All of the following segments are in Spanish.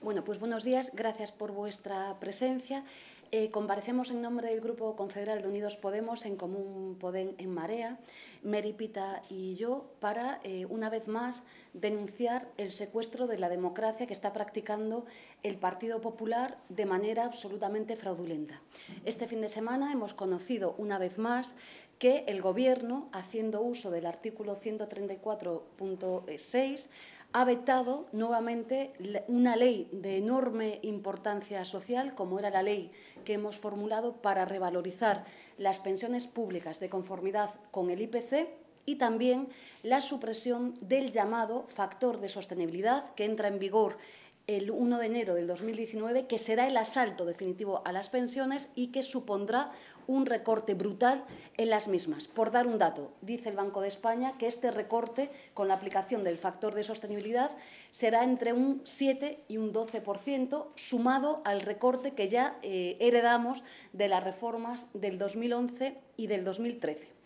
Bueno, pues buenos días, gracias por vuestra presencia. Eh, comparecemos en nombre del Grupo Confederal de Unidos Podemos en Común Podem en Marea, Meripita y yo, para, eh, una vez más, denunciar el secuestro de la democracia que está practicando el Partido Popular de manera absolutamente fraudulenta. Este fin de semana hemos conocido, una vez más, que el Gobierno, haciendo uso del artículo 134.6, ha vetado nuevamente una ley de enorme importancia social, como era la ley que hemos formulado para revalorizar las pensiones públicas de conformidad con el IPC y también la supresión del llamado factor de sostenibilidad que entra en vigor el 1 de enero del 2019, que será el asalto definitivo a las pensiones y que supondrá un recorte brutal en las mismas. Por dar un dato, dice el Banco de España que este recorte, con la aplicación del factor de sostenibilidad, será entre un 7 y un 12%, sumado al recorte que ya eh, heredamos de las reformas del 2011 y del 2013.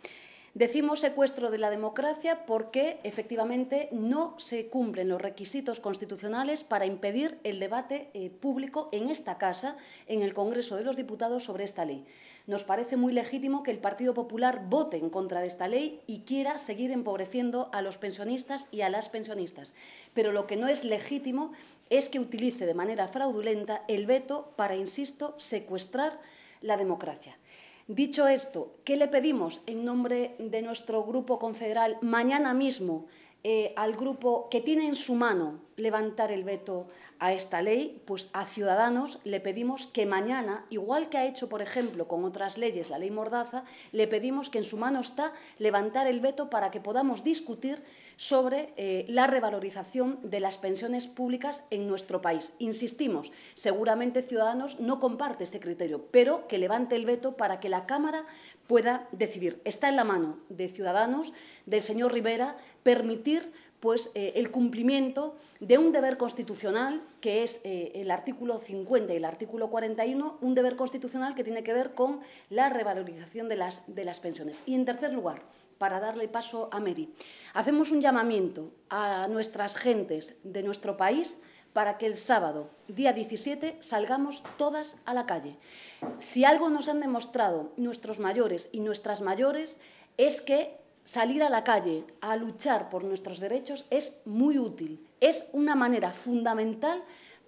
Decimos secuestro de la democracia porque efectivamente no se cumplen los requisitos constitucionales para impedir el debate eh, público en esta casa, en el Congreso de los Diputados, sobre esta ley. Nos parece muy legítimo que el Partido Popular vote en contra de esta ley y quiera seguir empobreciendo a los pensionistas y a las pensionistas. Pero lo que no es legítimo es que utilice de manera fraudulenta el veto para, insisto, secuestrar la democracia. Dicho esto, ¿qué le pedimos en nombre de nuestro grupo confederal mañana mismo eh, al grupo que tiene en su mano levantar el veto a esta ley, pues a Ciudadanos le pedimos que mañana, igual que ha hecho, por ejemplo, con otras leyes, la ley Mordaza, le pedimos que en su mano está levantar el veto para que podamos discutir sobre eh, la revalorización de las pensiones públicas en nuestro país. Insistimos, seguramente Ciudadanos no comparte ese criterio, pero que levante el veto para que la Cámara pueda decidir. Está en la mano de Ciudadanos, del señor Rivera, permitir pues, eh, el cumplimiento de un deber constitucional que es eh, el artículo 50 y el artículo 41, un deber constitucional que tiene que ver con la revalorización de las, de las pensiones. Y en tercer lugar, para darle paso a Mary, hacemos un llamamiento a nuestras gentes de nuestro país para que el sábado, día 17, salgamos todas a la calle. Si algo nos han demostrado nuestros mayores y nuestras mayores es que salir a la calle a luchar por nuestros derechos es muy útil. Es una manera fundamental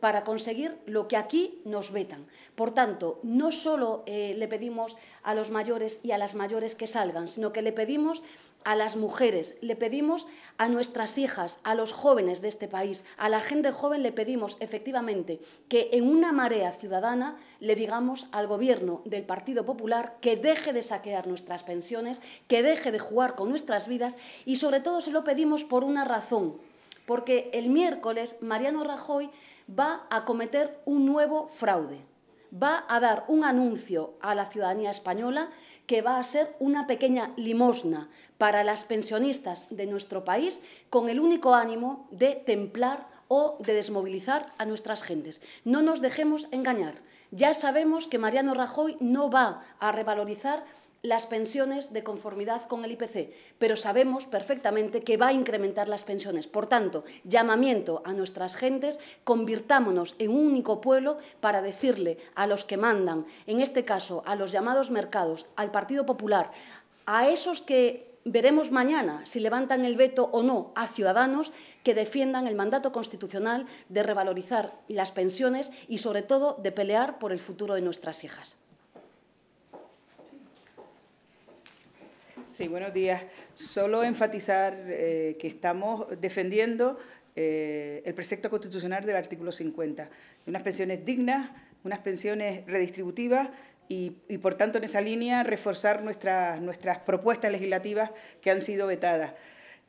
para conseguir lo que aquí nos vetan. Por tanto, no solo eh, le pedimos a los mayores y a las mayores que salgan, sino que le pedimos a las mujeres, le pedimos a nuestras hijas, a los jóvenes de este país, a la gente joven le pedimos efectivamente que en una marea ciudadana le digamos al gobierno del Partido Popular que deje de saquear nuestras pensiones, que deje de jugar con nuestras vidas y sobre todo se lo pedimos por una razón, porque el miércoles Mariano Rajoy va a cometer un nuevo fraude. Va a dar un anuncio a la ciudadanía española que va a ser una pequeña limosna para las pensionistas de nuestro país con el único ánimo de templar o de desmovilizar a nuestras gentes. No nos dejemos engañar. Ya sabemos que Mariano Rajoy no va a revalorizar las pensiones de conformidad con el IPC, pero sabemos perfectamente que va a incrementar las pensiones. Por tanto, llamamiento a nuestras gentes, convirtámonos en un único pueblo para decirle a los que mandan, en este caso a los llamados mercados, al Partido Popular, a esos que veremos mañana si levantan el veto o no a ciudadanos que defiendan el mandato constitucional de revalorizar las pensiones y, sobre todo, de pelear por el futuro de nuestras hijas. Sí, buenos días. Solo enfatizar eh, que estamos defendiendo eh, el precepto constitucional del artículo 50, unas pensiones dignas, unas pensiones redistributivas y, y, por tanto en esa línea reforzar nuestras, nuestras propuestas legislativas que han sido vetadas.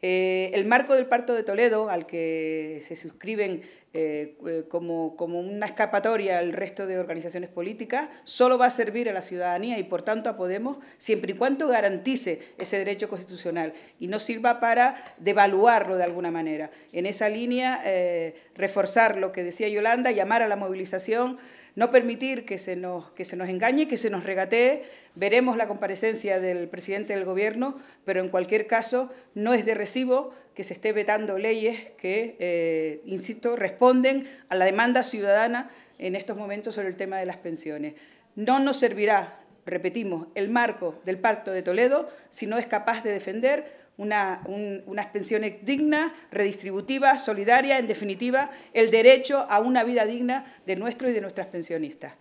Eh, el marco del Parto de Toledo, al que se suscriben eh, eh, como, una escapatoria al resto de organizaciones políticas, solo va a servir a la ciudadanía y por tanto a Podemos siempre y cuando garantice ese derecho constitucional y no sirva para devaluarlo de alguna manera. En esa línea, reforzar lo que decía Yolanda, llamar a la movilización no permitir que se nos, que se nos engañe, que se nos regatee. Veremos la comparecencia del presidente del Gobierno, pero en cualquier caso no es de recibo que se esté vetando leyes que, eh, insisto, responden a la demanda ciudadana en estos momentos sobre el tema de las pensiones. No nos servirá, repetimos, el marco del Pacto de Toledo si no es capaz de defender una, unas pensiones dignas, redistributivas, solidarias, en definitiva, el derecho a una vida digna de nuestros y de nuestras pensionistas.